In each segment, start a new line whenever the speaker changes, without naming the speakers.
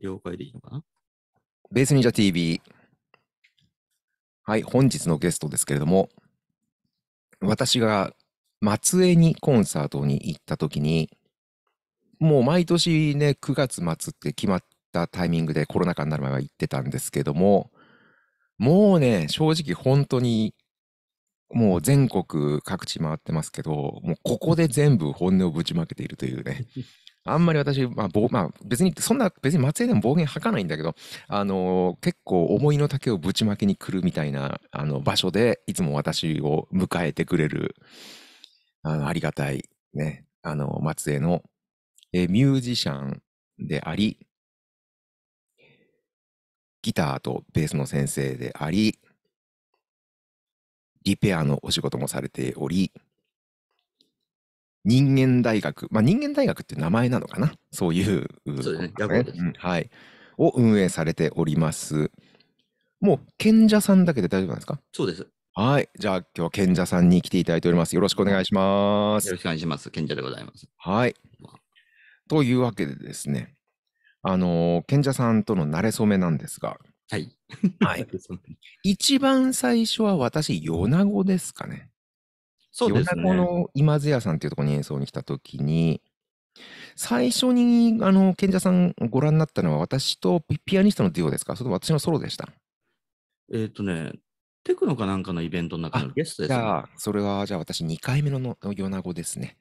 了解でいいのかなベースニジャ TV。はい、本日のゲストですけれども、私が松江にコンサートに行った時に、もう毎年ね、9月末って決まったタイミングでコロナ禍になる前は行ってたんですけども、もうね、正直本当に、もう全国各地回ってますけど、もうここで全部本音をぶちまけているというね、あんまり私、まあ、まあ、別に、そんな、別に松江でも暴言吐かないんだけど、あの、結構思いの丈をぶちまけに来るみたいな、あの、場所で、いつも私を迎えてくれる、あの、ありがたい、ね、あの、松江の、えミュージシャンであり、ギターとベースの先生であり、リペアのお仕事もされており、人間大学、まあ、人間大学って名前なのかなそういう、そうですね、はい。を運営されております。もう賢者さんだけで大丈夫なんですかそうです。はい。じゃあ今日は賢者さんに来ていただいております。よろしくお願いします。よろしくお願いします。賢者でございます。はい。というわけでですね、あのー、賢者さんとの馴れ初めなんですが、はい。はい、一番最初は私、米子ですかね。
そうですね。米子の
今津屋さんっていうところに演奏に来た時に、最初に、あの、賢者さんご覧になったのは、私とピアニストのデュオですかそれと私のソロでした。
えっ、ー、とね、テクノかなんかのイベントの中のゲストです、ね、じゃあ、それは、じゃあ
私2回目の米子ですね。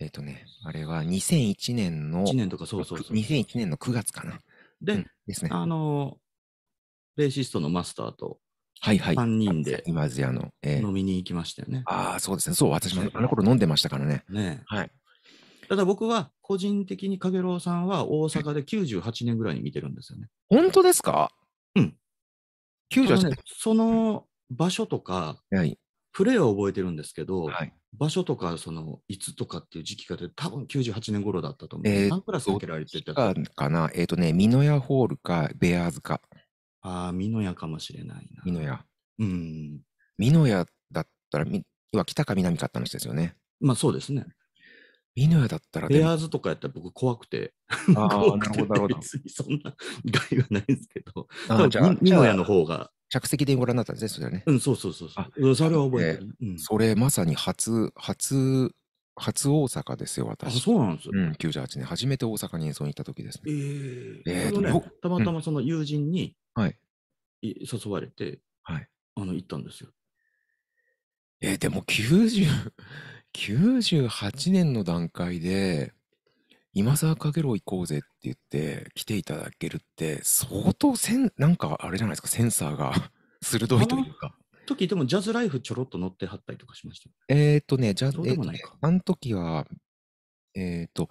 えっ、ー、とね、あれは2001年
の、1年とかそうそうそう。2001年の9月かな。で、うん、ですね。あの、ベーシストのマスターと、はいはい。3人で今津屋の、えー、飲みに行きましたよね。ああ、そうですね。そう、私もあの頃飲んでましたからね。ねはい。ただ僕は個人的にかげろうさんは大阪で98年ぐらいに見てるんですよね。本当ですかうん。98年、ね、その場所とか、はい、プレーは覚えてるんですけど、はい、場所とか、そのいつとかっていう時期がで、多分98年頃だったと思う。えー、何クラス受けられてたか
なえっ、ー、とね、美濃屋ホールか、ベアーズか。
ああ、美濃屋かもしれない
な。美濃屋。うん。
美濃屋だったら、今、北か南かって話ですよね。まあそうですね。美濃屋だったら、ね。ペアーズとかやったら僕怖くて。ああ、怖ほど。別にそんな害はないですけど。あじゃあ、美濃屋
の方が。着席でご覧になったんですね、それね。うん、そうそうそうそ
それは覚え
てる、うん。それまさに初、初、初大阪ですよ、私。あ、そうなんですよ。うん、98年、初めて大阪に演奏に行った時です
ね。えー、えー、ね、たまたまその友人に、
はい。い誘われて、はい。あの、行ったんですよ。えー、でも9 8 年の段階で、今沢かげろう行こうぜって言って来ていただけるって相当せんなんかあれ
じゃないですかセンサーが 鋭いというか。時でもジャズライフちょろっと乗ってはったりとかしました。
えっ、ー、とね、ジャズ、えー、フ。あの時は、えっ、ー、と、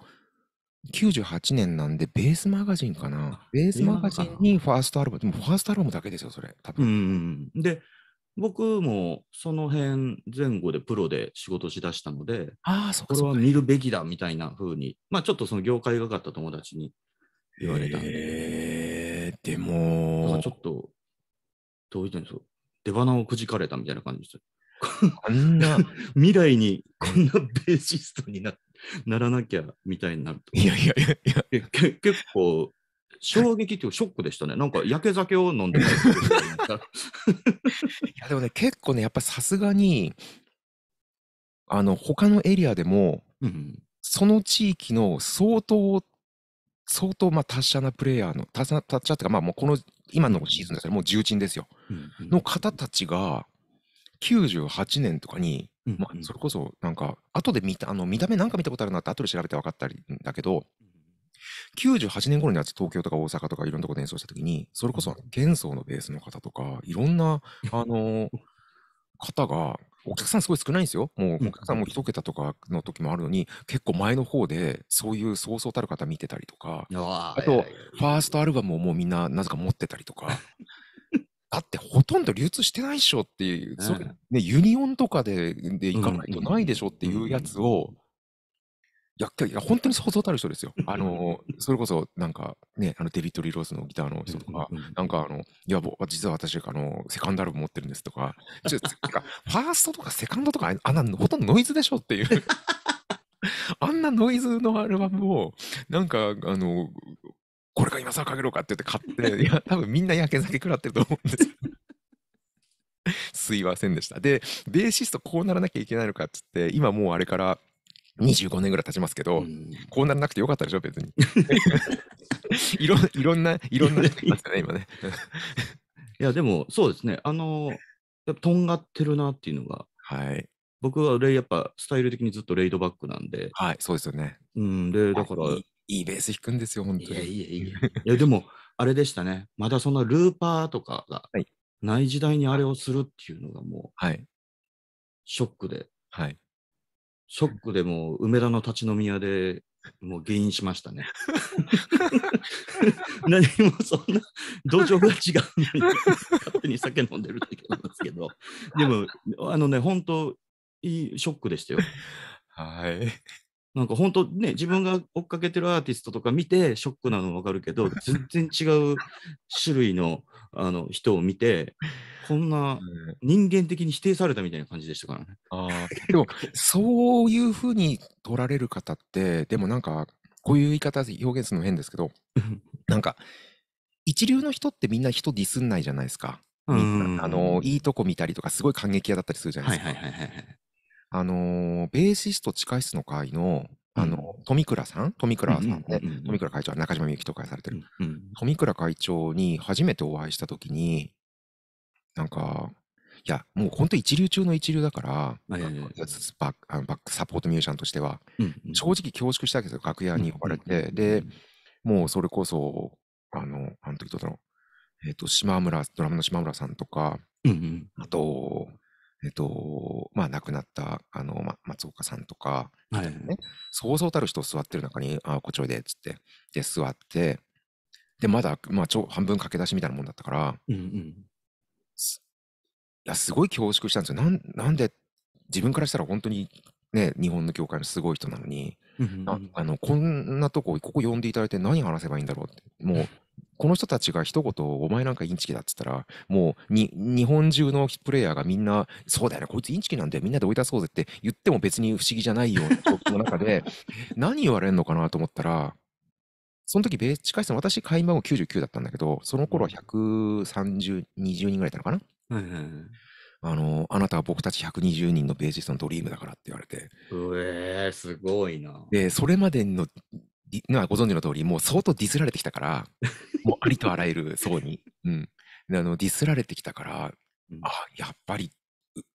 98年なんで、ベースマガジンかな。ベースマガジンにファーストアルバム、でもファーストアルバ
ムだけですよ、それ、多分。うんで、僕もその辺前後でプロで仕事しだしたので、あこれは見るべきだみたいな風に、まあちょっとその業界がかった友達に言われたんで。えー、でも。ちょっと、どう言ったんですか、出花をくじかれたみたいな感じです。あんな 未来にこんなベーシストになっ ならなきゃみたいになると。いやいやいやいや。結構、衝撃っていうショックでしたね。なんか、焼け酒を飲んでた いや、でもね、結構ね、やっぱさすがに、
あの、他のエリアでも、うん、その地域の相当、相当、まあ、達者なプレイヤーの、達者、達者っていうか、まあ、もうこの、今のシーズンですね、もう重鎮ですよ。うんうん、の方たちが、98年とかに、うんうん、まあ、それこそなんか後で見たあの見た目なんか見たことあるなって後で調べて分かったりんだけど98年頃に東京とか大阪とかいろんなとこで演奏した時にそれこそ幻想のベースの方とかいろんなあの方がお客さんすごい少ないんですよ。もうお客さんも一桁とかの時もあるのに、結構前の方でそういうそうそうたる方見てたりとか、あと、ファーストアルバムをもうみんななぜか持ってたりとか、だってほとんど流通してないでしょっていう、うん、ね、ユニオンとかでで行かないとないでしょっていうやつを、いや、いや本当に想像たる人ですよ。あの、それこそ、なんか、ね、あの、デビット・リー・ロースのギターの人とか、なんか、あの、いや、僕、実は私、あの、セカンドアルバム持ってるんですとか、ちょかファーストとかセカンドとか、あんなほとんどノイズでしょっていう あんなノイズのアルバムを、なんか、あの、これから今更かけろかって言って買って、いや、多分みんなやけ酒食らってると思うんですすいませんでした。で、ベーシストこうならなきゃいけないのかっつって、今もうあれから25年ぐらい経ちますけど、うこうならなくてよかったでしょ、
別に。いろいろんな、いろんな、ね、今ね。いや、でもそうですね、あの、やっぱとんがってるなっていうのが。はい。僕はやっぱスタイル的にずっとレイドバックなんで。はい、そうですよね。うん、で、だから、いいベース弾くんですよ、本当に。いやいやいや。いや、でも、あれでしたね。まだそんなルーパーとかがない時代にあれをするっていうのがもう、はい、ショックで。はい。ショックでも梅田の立ち飲み屋でもう原因しましたね。何もそんな土壌が違うのに勝手に酒飲んでるだけなんですけど、でも、あのね、本当、いいショックでしたよ。はい。なんか本当ね、自分が追っかけてるアーティストとか見てショックなの分かるけど、全然違う種類のあの人を見て、こんな人間的に否定されたみたいな感じでしたからね。あ でも、そういうふうに取られる方って、でもなんか、こういう言い
方、表現するの変ですけど、なんか、一流の人ってみんな人ディスんないじゃないですか。
あの
いいとこ見たりとかすごい感激屋だったりするじゃないで
すか。
あのー、ベーシスト地下室の会の、あの、富倉さん富倉さんね、うんうんうんうん、富倉会長は中島みゆきと会されてる、うんうん、富倉会長に初めてお会いしたときに、なんか、いや、もう本当一流中の一流だから、バックサポートミュージシャンとしては、うんうん、正直恐縮したわけですよ、楽屋に呼ばれて、うんうん、で、もうそれこそ、あの、あの時どうだろう、えっ、ー、と、島村、ドラムの島村さんとか、うんうん、あと、えっと、まあ、亡くなった、あの、ま、松岡さんとか、はい、ね、そうそうたる人座ってる中に、あ、こちょいで、っつって、で、座って、で、まだ、まあ、ちょ、半分駆け出しみたいなもんだったから、うんうん、いや、すごい恐縮したんですよ。なんなんで、自分からしたら本当に、ね、日本の教会のすごい人なのに、うんうんうん、あのこんなとこ、ここ呼んでいただいて何話せばいいんだろうって、もう、この人たちが一言、お前なんかインチキだっつったら、もう日本中のプレイヤーがみんな、そうだよね、こいつインチキなんだよ、みんなで追い出そうぜって言っても別に不思議じゃないような状況の中で、何言われるのかなと思ったら、その時、ベーチ回数、私、開幕も99だったんだけど、その頃は130、20人ぐらいいたのかな、あの、あなたは僕たち120人のベーシストのドリームだからって言われて。
うえー、すごいな。
で、それまでのご存知の通り、もう相当ディスられてきたから、もうありとあらゆる層に、うん、あのディスられてきたから、あやっぱり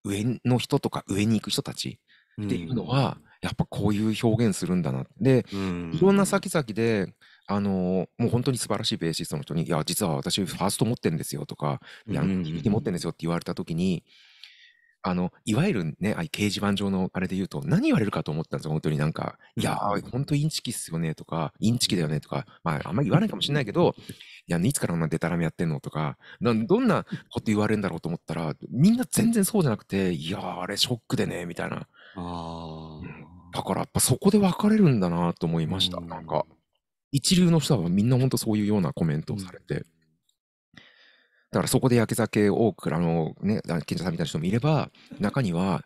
上の人とか上に行く人たちっていうのは、うん、やっぱこういう表現するんだなで、うん、いろんな先々であのもう本当に素晴らしいベーシストの人に「いや実は私ファースト持ってるんですよ」とか「いや DVD 持ってるんですよ」って言われた時に、あの、いわゆるね、あい掲示板上のあれで言うと、何言われるかと思ったんですよ、本当になんか。いやー、本当インチキっすよね、とか、インチキだよね、とか、まあ、あんまり言わないかもしれないけど、いや、いつからこんなデタラメやってんのとか、どんなこと言われるんだろうと思ったら、みんな全然そうじゃなくて、いやー、あれショックでね、みたいな。あだから、やっぱそこで分かれるんだなと思いました、なんか。一流の人はみんな本当そういうようなコメントをされて。だからそこで焼け酒を多く、あのね、賢者さんみたいな人もいれば、中には、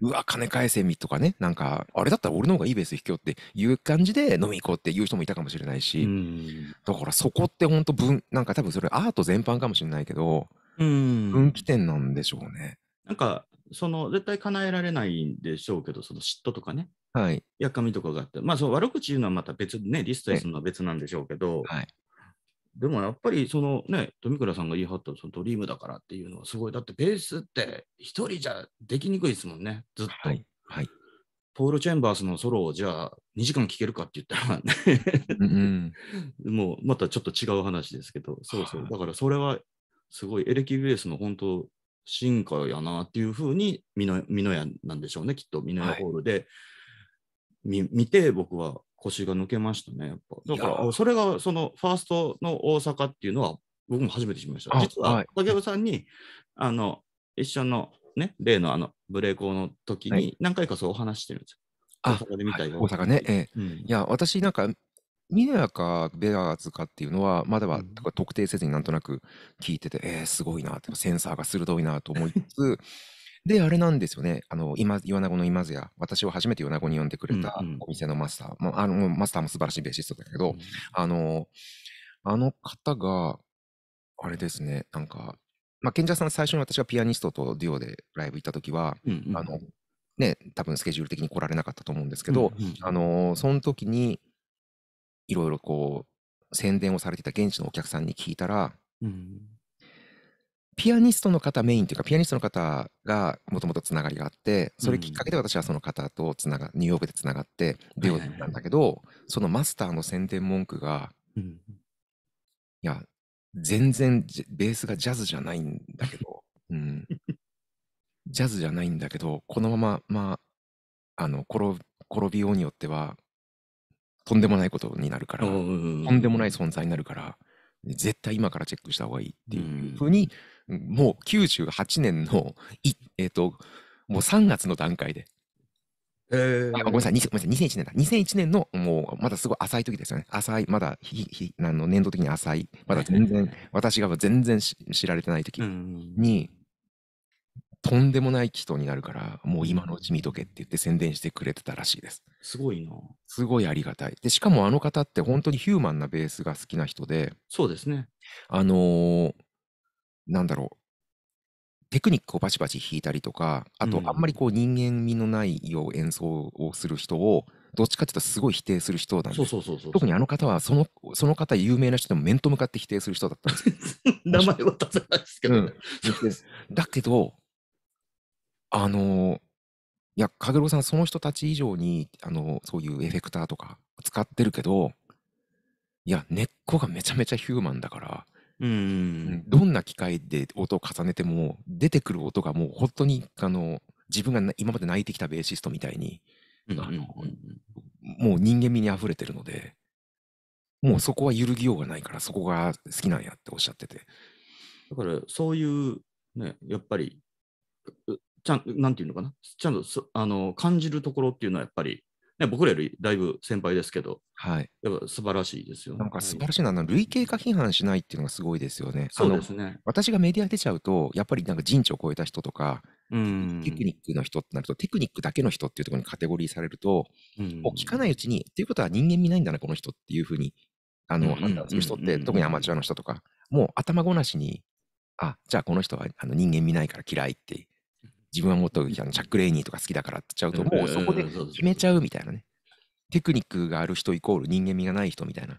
うわ、金返せみとかね、なんか、あれだったら俺の方がいいベースきよっていう感じで飲み行こうっていう人もいたかもしれないし、だからそこって本当分、なんか多分それアート全般かもしれないけど、分岐点なんでしょうね。
なんか、その絶対叶えられないんでしょうけど、その嫉妬とかね、はい、やかみとかがあって、まあ、そう悪口言うのはまた別ね、リストするのは別なんでしょうけど、はい、でもやっぱりそのね、富倉さんが言い張ったそのドリームだからっていうのはすごい。だってベースって一人じゃできにくいですもんね、ずっと。はい。はい、ポール・チェンバースのソロをじゃあ2時間聴けるかって言ったらねうん、もうまたちょっと違う話ですけど、そうそう。だからそれはすごいエレキベースの本当進化やなっていうふうに美濃屋なんでしょうね、きっと美濃屋ホールで、はい、見て僕は腰が抜けましたね、やっぱ。だから、それが、その、ファーストの大阪っていうのは、僕も初めて知りました。実は、竹部さんに、あの、一緒の、ね、例のあの、ブレイーの時に、何回かそうお話してるんですよ。大阪で見たいよ、い、大阪ね、えうん、い
や、私なんか、ミネアかベアーズかっていうのは、まだは特定せずになんとなく聞いてて、うん、えー、すごいなって、センサーが鋭いなと思いつつ、で、あれなんですよね。あの、今、米子の今津屋、私を初めて米子に呼んでくれたお店のマスター、まあ、あの、マスターも素晴らしいベーシストだけど、うん、あの、あの方が、あれですね、なんか、まあ、賢者さん最初に私がピアニストとデュオでライブ行った時は、うんうん、あの、ね、多分スケジュール的に来られなかったと思うんですけど、うんうん、あの、その時に、いろいろこう、宣伝をされてた現地のお客さんに聞いたら、うん、ピアニストの方メインというか、ピアニストの方がもともとつながりがあって、それきっかけで私はその方とつなが、ニューヨークでつながって、出ようったんだけど、そのマスターの宣伝文句が、いや、全然ベースがジャズじゃないんだけど、うん、ジャズじゃないんだけど、このまま、まあ、あの転びようによっては、とんでもないことになるから、とんでもない存在になるから、絶対今からチェックした方がいいっていうふうに、もう98年の、えっ、ー、と、もう3月の段階で。えー、ごめんなさい、ごめんなさい、2001年だ。2001年の、もう、まだすごい浅い時ですよね。浅い、まだひひあの年度的に浅い、まだ全然、私が全然知られてない時に、とんでもない人になるから、もう今のうち見とけって言って宣伝してくれてたらしいです。すごいな。すごいありがたい。で、しかもあの方って本当にヒューマンなベースが好きな人で、そうですね。あのーなんだろう、テクニックをバチバチ弾いたりとか、あと、あんまりこう人間味のないよう演奏をする人を、どっちかっていうとすごい否定する人なんです。特にあの方はその、その方有名な人でも面と向かって否定する人だったんです 名前は出せないですけどね。うん、だけど、あのいや、かげろうさん、その人たち以上に、あの、そういうエフェクターとか使ってるけど、いや、根っこがめちゃめちゃヒューマンだから、うんどんな機械で音を重ねても出てくる音がもう本当にあの自分が今まで泣いてきたベーシストみたいに、うんうんもう人間味に溢れてるので
もうそこは揺るぎようがないからそこが好きなんやっておっしゃっててだからそういうねやっぱりちゃんなんていうのかなちゃんとあの感じるところっていうのはやっぱりね、僕らよりだいぶ先輩ですけど、はい、やっぱ素晴らしいですよ、ね、なんか素晴
らしいのは、累計化批判しないっていうのがすごいですよね。そうですね私がメディア出ちゃうと、やっぱりなんか人知を超えた人とか、
うん、テ
クニックの人ってなると、テクニックだけの人っていうところにカテゴリーされると、うん、もう聞かないうちに、っていうことは人間見ないんだな、この人っていうふうにあの判断する人って、特にアマチュアの人とか、もう頭ごなしに、あじゃあこの人はあの人間見ないから嫌いって自分はもっとあのチャック・レイニーとか好きだからって言っちゃうと、もうそこで決めちゃうみたいなね。テクニックがある人イコール人間味がない人みたいな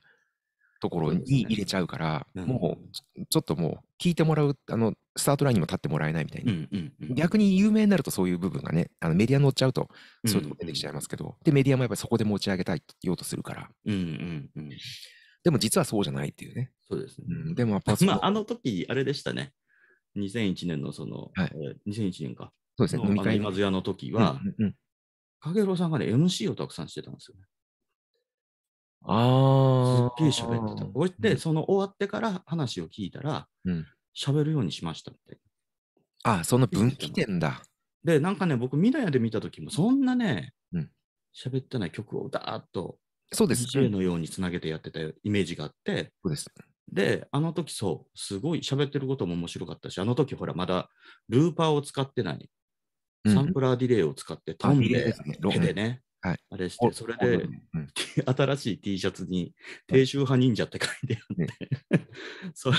ところに入れちゃうから、うね、もうちょっともう聞いてもらう、あの、スタートラインにも立ってもらえないみたいな。逆に有名になるとそういう部分がね、あのメディアに乗っちゃうと、そういうとこ出てきちゃいますけど、うんうん、で、メディアもやっぱりそこで持ち上げたいようとするから。でも実
はそうじゃないっていうね。そうですね。
うん、でもやっぱま
あ、あの時あれでしたね。2001年のその、はいえー、2001年か。そうですね、飲み会。今津屋の時は、かげろうさんがね、MC をたくさんしてたんですよね。ああ。すっげえ喋ってた。こうて、その終わってから話を聞いたら、喋、うん、るようにしましたって。ああ、その分岐点だ。で、なんかね、僕、ミラヤで見た時も、そんなね、喋、うん、ってない曲をだーっと、そうです。DJ のようにつなげてやってたイメージがあって、そうです。で、あの時そう、すごい喋ってることも面白かったし、あの時ほら、まだルーパーを使ってない、サンプラーディレイを使って、トンで、手でね、はい、あれして、それで、新しい T シャツに、低周波忍者って書いてあって、それ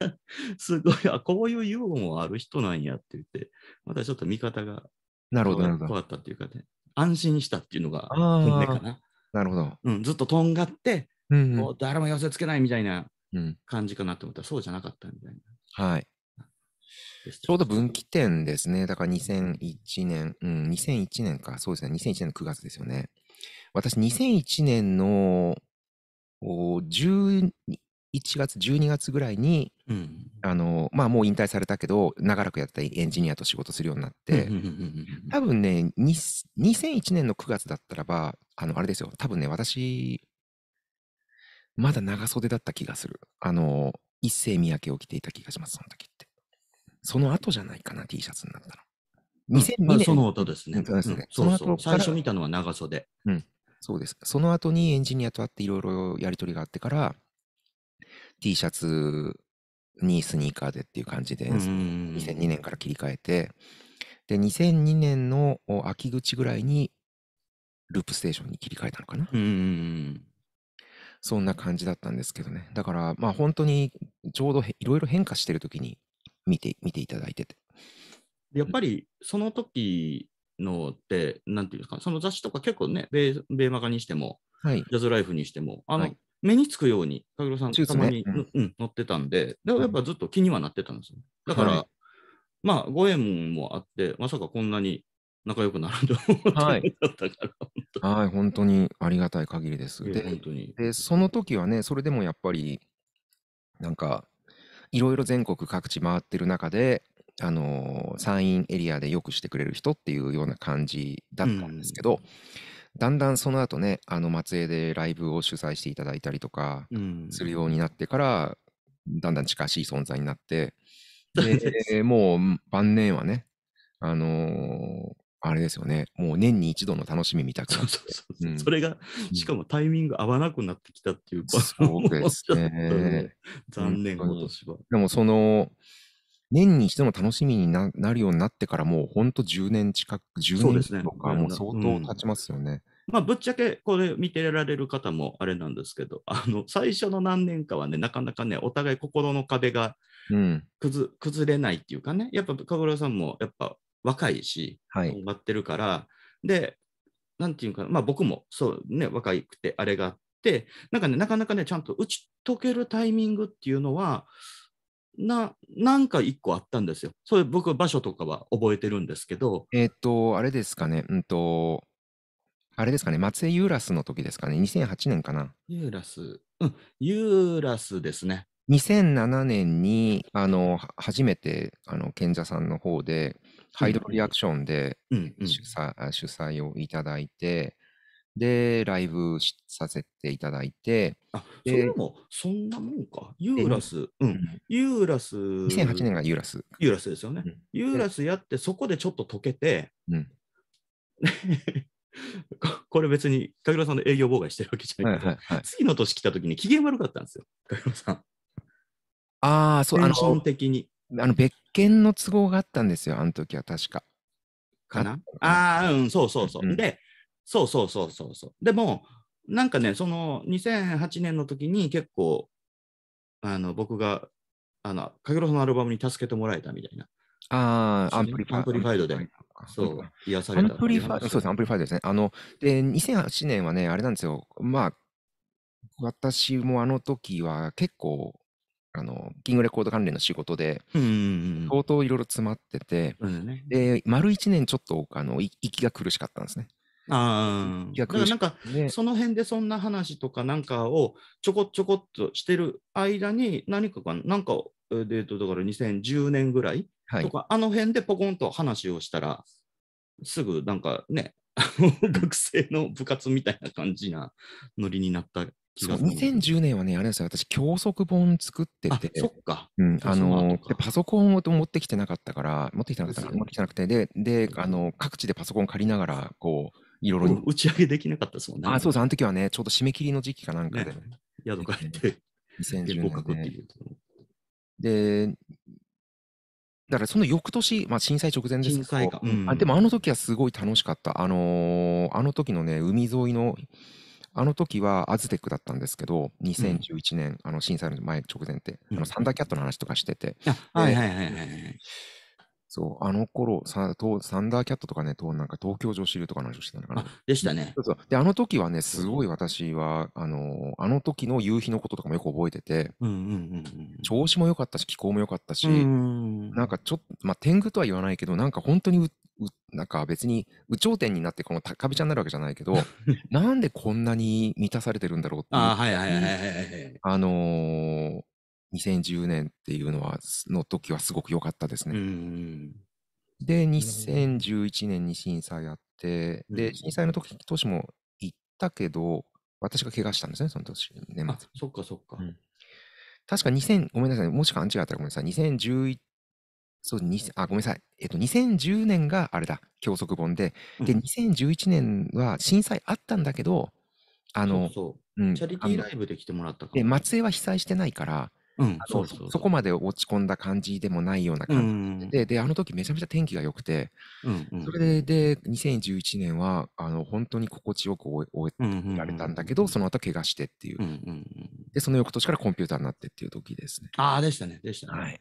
が、すごい、あ、こういうユーモアある人なんやって言って、またちょっと見方が、なるほど、ったっていうかね、安心したっていうのが本音かな。なるほど。うん、ずっととんがって、もう誰も寄せつけないみたいな感じかなと思ったら、うん、そうじゃなかったみたいな。はい。
ちょうど分岐点ですね。だから2001年、うん、2001年か、そうですね、2001年の9月ですよね。私、2001年の11月、12月ぐらいに、うん、あの、まあもう引退されたけど、長らくやったエンジニアと仕事するようになって、多分ね、2001年の9月だったらば、あの、あれですよ、多分ね、私、まだ長袖だった気がする。あの、一世三宅を着ていた気がします、その時って。その後じゃないかな、T シャツになった
の。2002年、まあ、その音ですね。その後最初見
たのは長袖。うん、そうです。その後にエンジニアと会っていろいろやり取りがあってから、T シャツにスニーカーでっていう感じで、2002年から切り替えて、で、2002年の秋口ぐらいに、ループステーションに切り替えたのかな。うんそんな感じだったんですけどね。だから、まあ本当にちょうどいろいろ変化してる時に見て、見ていただいてて。
やっぱりその時のって、なんていうんですか、その雑誌とか結構ね、ベーマガにしても、はい、ジャズライフにしても、あの、はい、目につくように、ぐろさん、たまに、うんうん、載ってたんで、だからやっぱずっと気にはなってたんですよ。だから、はい、まあ、ご縁もあって、まさかこんなに仲良くなると思ったから、はい、
はい、本当にありがたい限りです。で、でその時はね、それでもやっぱり、なんか、いろいろ全国各地回ってる中で、あのー、山陰エリアでよくしてくれる人っていうような感じだったんですけど、うん、だんだんその後ね、あの松江でライブを主催していただいたりとかするようになってから、うん、だんだん近しい存在になって、
で
もう晩年はね、あのーあれですよね、もう年に一度の楽しみみたくな
それが、しかもタイミング合わなくなってきたっていうか、そうですね。残念、今年は。でも、その、
年に一度の楽しみになるようになってから、もう本当10年近く、10年とか、もう相当経ちますよね。
まあ、ぶっちゃけこれ見てられる方もあれなんですけど、あの最初の何年かはね、なかなかね、お互い心の壁が崩,、崩れないっていうかね、やっぱ、かごらさんもやっぱ若いし、はい、待ってるから、で、なんていうかまあ、僕もそうね、若くてあれがあって、なんかね、なかなかね、ちゃんと打ち解けるタイミングっていうのは、ななんか一個あったんですよ。それ、僕、場所とかは覚えてるんですけど。えっ、ー、と、あれですかね、うん
と、あれですかね、松江ユーラスの時ですかね、2008年かな。
ユーラス、うん、ユーラスですね。
2007年にあの初めてあの賢者さんの方でハイドロリアクションで主催うんうん、主催をいただいて、で、ライブさせていただいて。
あ、それも、そんなもんか。ユーラ
ス、うん、
ユーラス。2008年がユーラス。ユーラスですよね。うん、ユーラスやって、そこでちょっと溶けて、うん、これ別に、かぐらさんの営業妨害してるわけじゃないけど、はいはいはい、次の年来た時に機嫌悪かったんですよ、かぐらさん。
ああ、そう、あの、基本
的に。あ
の別件の都合があったんですよ、あの時は確か。
かなああ、うん、そうそうそう。うん、で、そうそうそうそうそう。でも、なんかね、その2008年の時に結構、あの僕が、あの、かげろさんのアルバムに助けてもらえたみたいな。
ああ、アンプリファイド。アンプリファイドで。そう、癒されたアンプリファイド、そうです、アンプリファイドですね。あの、で、2008年はね、あれなんですよ。まあ、私もあの時は結構、あのキングレコード関連の仕事で、相当いろいろ詰まってて、で丸1年ちょっとあの息が苦しかっ
たんですね。ああ、逆に。なんか、その辺でそんな話とかなんかをちょこちょこっとしてる間に、何かが、なんか、デー、と、だから2010年ぐらいとか、はい、あの辺でポコンと話をしたら、すぐなんかね、学生の部活みたいな感じなノリになったそう2010
年はね、あれですよ、私、教則本作ってて、そっ
か、うん、あの
でパソコンを持ってきてなかったから、持ってきてなかったから、持ってきてなくて、で、であの各地でパソコン借りながら、
こう、いろいろ。打ち上げできなかったですもんね。あ、
そうです、あの時はね、ちょうど締め切りの時期かなんか
で。ね、宿帰って、2010年、ね、で、
だからその翌年、まあ、震災直前ですけど、うん、でもあの時はすごい楽しかった。あのー、あの時のね、海沿いのあの時はアズテックだったんですけど、2011年、あの震災の前直前って、あのサンダーキャットの話とかしてて。はいはいはいはい。そう、あの頃ササンダーキャットとかね、なんか東京女子流とかの話をしてたのかな。でしたね。そうそう。で、あの時はね、すごい私は、あのー、あの時の夕日のこととかもよく覚えてて、調子も良かったし、気候も良かったし、なんかちょっと、まあ、天狗とは言わないけど、なんか本当になんか別に、有頂天になってこの高飛車になるわけじゃないけど、なんでこんなに満たされてるんだろう
っていう。
あ、のー、2010年っていうのは、の時はすごく良かったですね。で、2011年に震災あって、で、震災の時、年も行ったけど、私が怪我したんですね、その年、年末。そっかそっか。うん確か2000、ごめんなさい、もしか勘違いあったらごめんなさい、そう、あ、ごめんなさい。えっと、2010年があれだ、教則本で、で、2011年は震災あったんだけど、あの、そうそうチャリティーライブで来てもらったから。で、松江は被災してないから、うん、そうそうそこまで落ち込んだ感じでもないような感じで、うん、であの時めちゃめちゃ天気が良くて、うんうん、それでで2011年はあの本当に心地よく終えられたんだけど、その後怪我してっていう,、でその翌年からコンピューターになってっていう時ですね
ああでしたねでしたね、はい、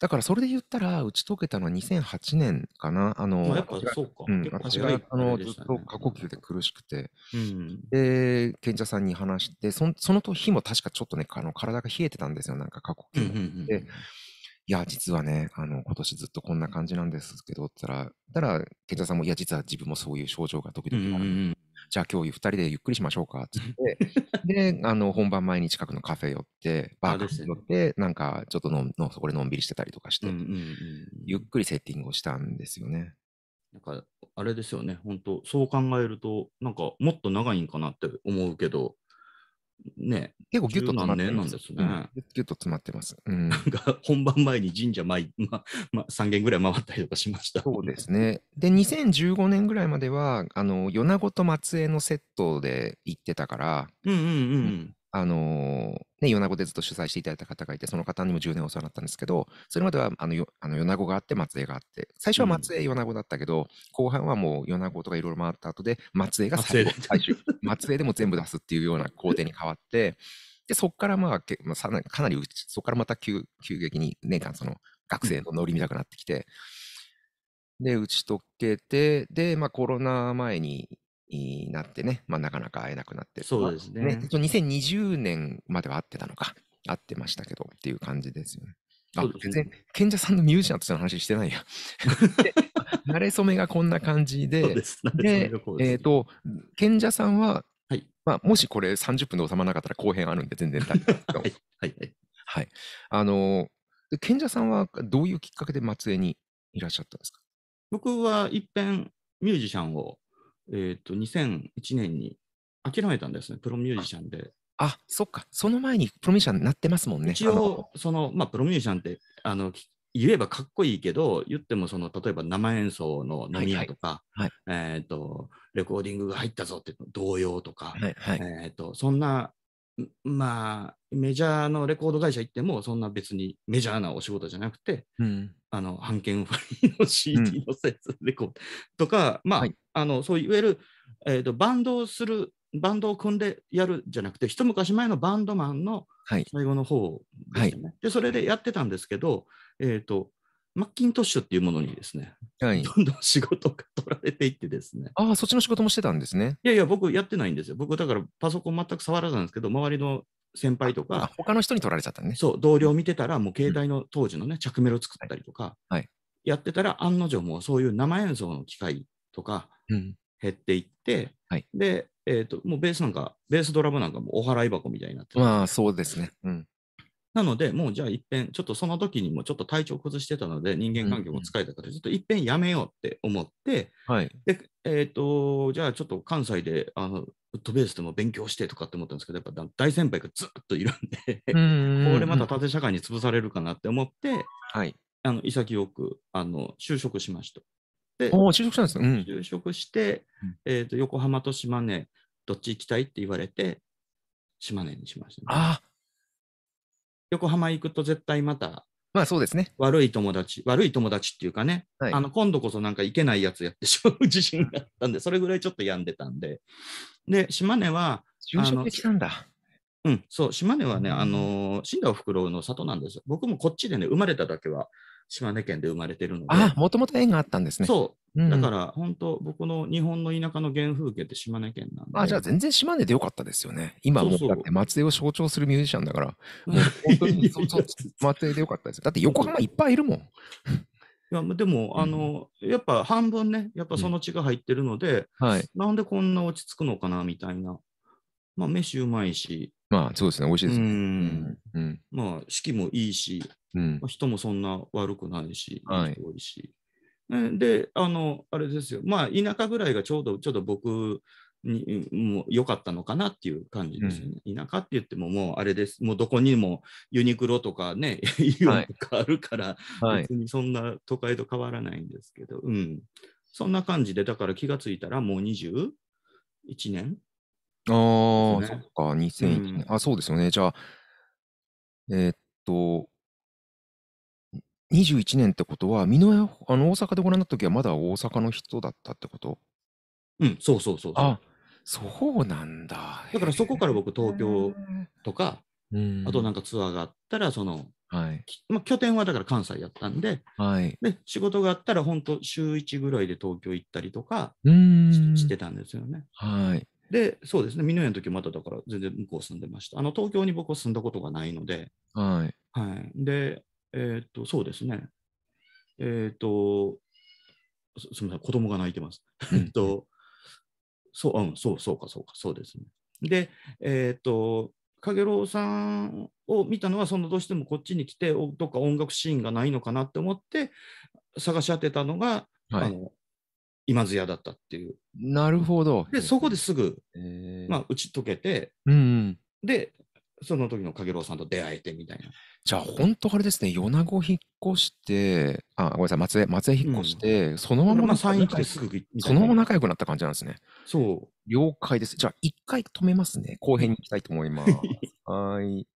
だからそ
れで言ったら、打ち解けたのは2008年かな。あの、まあ、やっぱそうか。うん、私が、あの、ずっと過呼吸で苦しくて、うん、で、賢者さんに話してそ、その時も確かちょっとね、あの体が冷えてたんですよ、なんか過呼吸で。いや、実はね、あの、今年ずっとこんな感じなんですけど、って言ったら、たら、賢者さんも、いや、実は自分もそういう症状が時々ある。うんうんじゃあ今日2人でゆっくりしましょうかって言って、で、あの、本番前に近くのカフェ寄って、バーカー寄って、なんかちょっとののそこでのんびりしてたりとかして、ゆっくりセッティングをしたんですよね。なんか、
あれですよね、本当そう考えると、なんか、もっと長いんかなって思うけど、ね、結構ギュッと詰まってます。ね、うん、ギュッと詰まってます。うん、なんか本番前に神社前、まま、3軒ぐらい回ったりとかしました。そうです
ね。で、2015年ぐらいまでは、あの米子と松江のセットで行ってたから、うんうんうん、あのね、米子っと主催していただいた方がいて、その方にも10年お世話になったんですけど、それまではあのあの米子があって、松江があって、最初は松江、米子だったけど、うん、後半はもう米子とかいろいろ回った後で、松江が最後、最終、松江でも全部出すっていうような工程に変わって、でそこからまあ、まあ、かなり、かなりそこからまた急急激に年間、その学生の乗り見たくなってきて、で、打ち解けて、で、まあ、コロナ前にになってね、まあ、なかなか会えなくなってそうですね,、まあ、ね。2020年までは会ってたのか、会ってましたけどっていう感じですよね。あ、全然、賢者さんのミュージシャンとしての話してないや。な れ初めがこんな感じで、賢者さんは、はい、まあ、もしこれ30分で収まらなかったら後編あるんで全然大丈夫ですけど、賢者さんはどういうきっ
かけで松江にいらっしゃったんですか僕は一遍ミュージシャンをえっ、ー、と、2001年に諦めたんですね、プロミュージシャンで。あ、そっか、その前にプロミュージシャンになってますもんね。一応、その、まあ、プロミュージシャンって、あの、言えばかっこいいけど、言ってもその例えば生演奏の飲み屋とか、はいはいえーと、レコーディングが入ったぞって動揺とか、はいはい、えーと、そんな、まあ、メジャーのレコード会社行っても、そんな別にメジャーなお仕事じゃなくて、うん、あの版権ファーの CD のせいレコード、とか、まあ、はい、あのそういわゆる、えーと、バンドをするバンドを組んでやるじゃなくて一昔前のバンドマンの最後の方ですね、はいはい、でそれでやってたんですけど、えーと、マッキントッシュっていうものにですね、はい、どんどん仕事が取られていってですね。ああ、そっちの仕事もしてたんですね。いやいや、僕やってないんですよ。僕、だからパソコン全く触らないんですけど、周りの先輩とか、他の人に取られちゃったね。そう、同僚見てたら、もう携帯の当時のね、うん、着メロ作ったりとか、はい、やってたら、案の定、もうそういう生演奏の機会とか、減っていって、はい、で、えーと、もうベースなんか、ベースドラムなんかもお払い箱みたいになってま
あ、そうですね。うん、
なので、もうじゃあ一遍、ちょっとその時にもちょっと体調崩してたので、人間関係も疲れたから、ちょっと一遍やめようって思って、はい、でえっ、ー、と、じゃあちょっと関西であのウッドベースでも勉強してとかって思ったんですけど、やっぱ大先輩がずっといるんでこれまた縦社会に潰されるかなって思って、はい、あの潔くあの就職しました。で、お就職したんですか、うん、就職して、えーと、横浜と島根、どっち行きたいって言われて、島根にしました、ね、あ横浜行くと絶対また、まあそうですね。悪い友達、悪い友達っていうかね、はいあの今度こそなんか行けないやつやってしまう 自信があったんで、それぐらいちょっと病んでたんで。で、島根は、就職できたんだ。うん、そう、島根はね、あの死んだおふくろの里なんですよ。僕もこっちでね、生まれただけは島根県で生まれてるので。
あ、もともと縁があったんですね。そう。だから、
本当、僕の日本の田舎の原風景って島根県なんで。あ、じゃあ全
然島根でよかったですよね。今もう、だって松江を象徴
するミュージシャンだから、本当に松江でよかったです。だって横
浜いっぱいいるもん。い
やでも、うん、あのやっぱ半分ね、やっぱその血が入ってるので、うん、はい、なんでこんな落ち着くのかなみたいな、まあ、飯うまいし、
まあそうですね、美味しいですね。う
ん、うん、まあ、四季もいいし、うん、まあ、人もそんな悪くないし、はい、多いし。で、あの、あれですよ、まあ、田舎ぐらいがちょうど、ちょっと僕にも良かったのかなっていう感じですよね。うん、田舎って言っても、もうあれです、もうどこにもユニクロとかね、イオンとかあるから、はい、別にそんな都会と変わらないんですけど、はい、うん。そんな感じで、だから気がついたら、もう21年ああ、ね、そっか、2001年、うん、
あ、そうですよね。じゃあ、えー、っと、21年ってことは、美濃屋、あの大阪でご覧になった時はまだ大阪の人だったってこと
うん、そうそうそうそう。あ、そうなんだ。だからそこから僕、東京とか、あとなんかツアーがあったら、その、はいま拠点はだから関西やったんで、はい、で仕事があったら本当週1ぐらいで東京行ったりとかしてたんですよね。はい、でそうですね美濃屋の時まだだから全然向こう住んでましたあの東京に僕は住んだことがないので,、はいはい、でえっと、そうですね。えっと、すすみません、子供が泣いてます。えっと、そう、うん、そう、そうか、そうか、そうですね。で、えっと、かげろうさんを見たのは、そのどうしてもこっちに来て、どっか音楽シーンがないのかなって思って、探し当てたのが、はい、あの今津屋だったっていう。なるほど。で、そこですぐ、えー、まあ、打ち解けて、うん、うん、で、その時のろうさんと出会えてみたいな。じゃあ、
本当あれですね、米子引っ越して、あ、ごめんなさい、松江、松江引っ越して、うん、そのまま仲良く、そのまま仲良くなった感じなんですね。そう。了解です。じゃあ、一回止めますね。後編に行きたいと思います。はい。